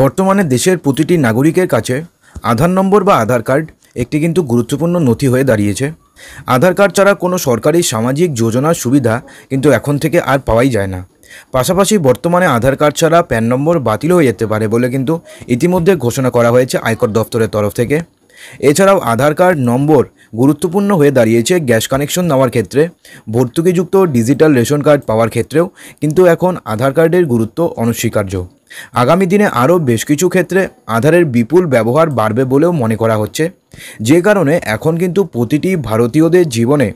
বর্তমানে দেশের প্রতিটি নাগরিকের কাছে আধার নম্বর বা আধার কার্ড একটি কিন্তু গুরুত্বপূর্ণ নথি হয়ে দাঁড়িয়েছে আধার কার্ড ছাড়া কোনো সরকারি সামাজিক যোজনার সুবিধা কিন্তু এখন থেকে আর পাওয়াই যায় না পাশাপাশি বর্তমানে আধার কার্ড ছাড়া প্যান নম্বর বাতিল হয়ে যেতে পারে বলে কিন্তু ইতিমধ্যে ঘোষণা করা হয়েছে আয়কর দপ্তরের তরফ থেকে এছাড়াও আধার কার্ড নম্বর গুরুত্বপূর্ণ হয়ে দাঁড়িয়েছে গ্যাস কানেকশন নেওয়ার ক্ষেত্রে ভর্তুকিযুক্ত ডিজিটাল রেশন কার্ড পাওয়ার ক্ষেত্রেও কিন্তু এখন আধার কার্ডের গুরুত্ব অনস্বীকার্য আগামী দিনে আরও বেশ কিছু ক্ষেত্রে আধারের বিপুল ব্যবহার বাড়বে বলেও মনে করা হচ্ছে যে কারণে এখন কিন্তু প্রতিটি ভারতীয়দের জীবনে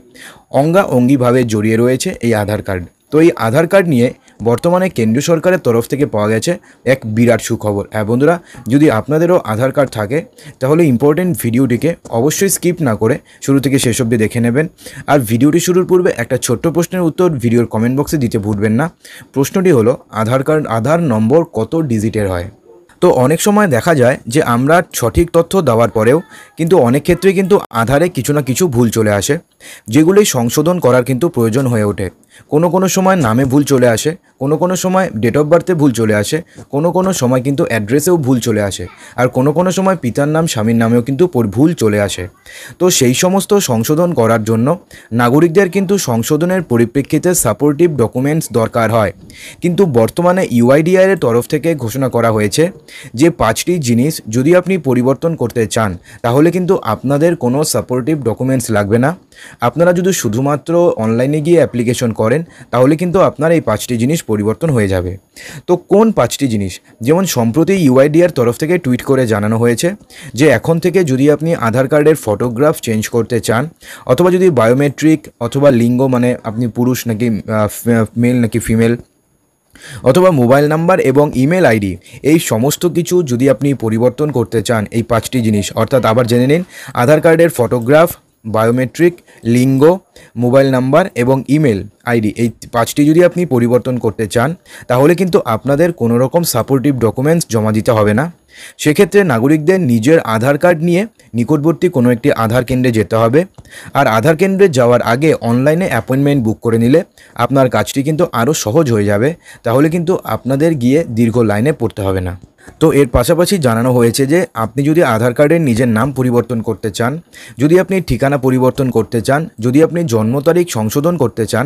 অঙ্গিভাবে জড়িয়ে রয়েছে এই আধার কার্ড তো এই আধার কার্ড নিয়ে বর্তমানে কেন্দ্রীয় সরকারের তরফ থেকে পাওয়া গেছে এক বিরাট সুখবর হ্যাঁ বন্ধুরা যদি আপনাদেরও আধার কার্ড থাকে তাহলে ইম্পর্টেন্ট ভিডিওটিকে অবশ্যই স্কিপ না করে শুরু থেকে শেষ অব্দি দেখে নেবেন আর ভিডিওটি শুরুর পূর্বে একটা ছোট্ট প্রশ্নের উত্তর ভিডিওর কমেন্ট বক্সে দিতে ভুলবেন না প্রশ্নটি হলো আধার কার্ড আধার নম্বর কত ডিজিটের হয় তো অনেক সময় দেখা যায় যে আমরা সঠিক তথ্য দেওয়ার পরেও কিন্তু অনেক ক্ষেত্রে কিন্তু আধারে কিছু না কিছু ভুল চলে আসে যেগুলি সংশোধন করার কিন্তু প্রয়োজন হয়ে ওঠে কোনো কোনো সময় নামে ভুল চলে আসে কোনো কোনো সময় ডেট অফ বার্থে ভুল চলে আসে কোনো কোনো সময় কিন্তু অ্যাড্রেসেও ভুল চলে আসে আর কোনো কোনো সময় পিতার নাম স্বামীর নামেও কিন্তু ভুল চলে আসে তো সেই সমস্ত সংশোধন করার জন্য নাগরিকদের কিন্তু সংশোধনের পরিপ্রেক্ষিতে সাপোর্টিভ ডকুমেন্টস দরকার হয় কিন্তু বর্তমানে ইউআইডিআইয়ের তরফ থেকে ঘোষণা করা হয়েছে যে পাঁচটি জিনিস যদি আপনি পরিবর্তন করতে চান তাহলে কিন্তু আপনাদের কোনো সাপোর্টিভ ডকুমেন্টস লাগবে না আপনারা যদি শুধুমাত্র অনলাইনে গিয়ে অ্যাপ্লিকেশন করেন তাহলে কিন্তু আপনার এই পাঁচটি জিনিস পরিবর্তন হয়ে যাবে তো কোন পাঁচটি জিনিস যেমন সম্প্রতি ইউআইডিআর তরফ থেকে টুইট করে জানানো হয়েছে যে এখন থেকে যদি আপনি আধার কার্ডের ফটোগ্রাফ চেঞ্জ করতে চান অথবা যদি বায়োমেট্রিক অথবা লিঙ্গ মানে আপনি পুরুষ নাকি মেল নাকি ফিমেল অথবা মোবাইল নাম্বার এবং ইমেল আইডি এই সমস্ত কিছু যদি আপনি পরিবর্তন করতে চান এই পাঁচটি জিনিস অর্থাৎ আবার জেনে নিন আধার কার্ডের ফটোগ্রাফ বায়োমেট্রিক লিঙ্গ মোবাইল নাম্বার এবং ইমেল আইডি এই পাঁচটি যদি আপনি পরিবর্তন করতে চান তাহলে কিন্তু আপনাদের কোনো রকম সাপোর্টিভ ডকুমেন্টস জমা দিতে হবে না সেক্ষেত্রে নাগরিকদের নিজের আধার কার্ড নিয়ে নিকটবর্তী কোনো একটি আধার কেন্দ্রে যেতে হবে আর আধার কেন্দ্রে যাওয়ার আগে অনলাইনে অ্যাপয়েন্টমেন্ট বুক করে নিলে আপনার কাজটি কিন্তু আরও সহজ হয়ে যাবে তাহলে কিন্তু আপনাদের গিয়ে দীর্ঘ লাইনে পড়তে হবে না তো এর পাশাপাশি জানানো হয়েছে যে আপনি যদি আধার কার্ডের নিজের নাম পরিবর্তন করতে চান যদি আপনি ঠিকানা পরিবর্তন করতে চান যদি আপনি জন্ম তারিখ সংশোধন করতে চান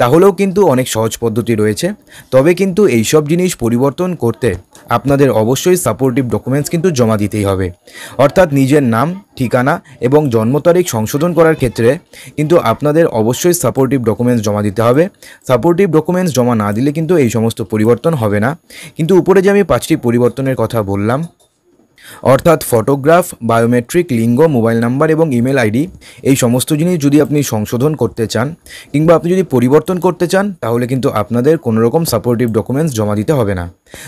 তাহলেও কিন্তু অনেক সহজ পদ্ধতি রয়েছে তবে কিন্তু এইসব জিনিস পরিবর্তন করতে আপনাদের অবশ্যই সাপোর্টিভ ডকুমেন্টস কিন্তু জমা দিতেই হবে অর্থাৎ নিজের নাম ঠিকানা এবং জন্ম তারিখ সংশোধন করার ক্ষেত্রে কিন্তু আপনাদের অবশ্যই সাপোর্টিভ ডকুমেন্টস জমা দিতে হবে সাপোর্টিভ ডকুমেন্টস জমা না দিলে কিন্তু এই সমস্ত পরিবর্তন হবে না কিন্তু উপরে যে আমি পাঁচটি পরিবর্তনের কথা বললাম অর্থাৎ ফটোগ্রাফ বায়োমেট্রিক লিঙ্গ মোবাইল নাম্বার এবং ইমেল আইডি এই সমস্ত জিনিস যদি আপনি সংশোধন করতে চান কিংবা আপনি যদি পরিবর্তন করতে চান তাহলে কিন্তু আপনাদের কোনোরকম সাপোর্টিভ ডকুমেন্টস জমা দিতে হবে না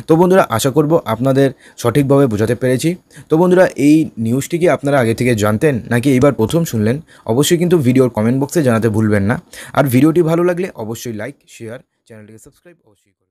তো বন্ধুরা আশা করব আপনাদের সঠিকভাবে বোঝাতে পেরেছি তো বন্ধুরা এই নিউজটি কি আপনারা আগে থেকে জানতেন নাকি এইবার প্রথম শুনলেন অবশ্যই কিন্তু ভিডিওর কমেন্ট বক্সে জানাতে ভুলবেন না আর ভিডিওটি ভালো লাগলে অবশ্যই লাইক শেয়ার চ্যানেলটিকে সাবস্ক্রাইব অবশ্যই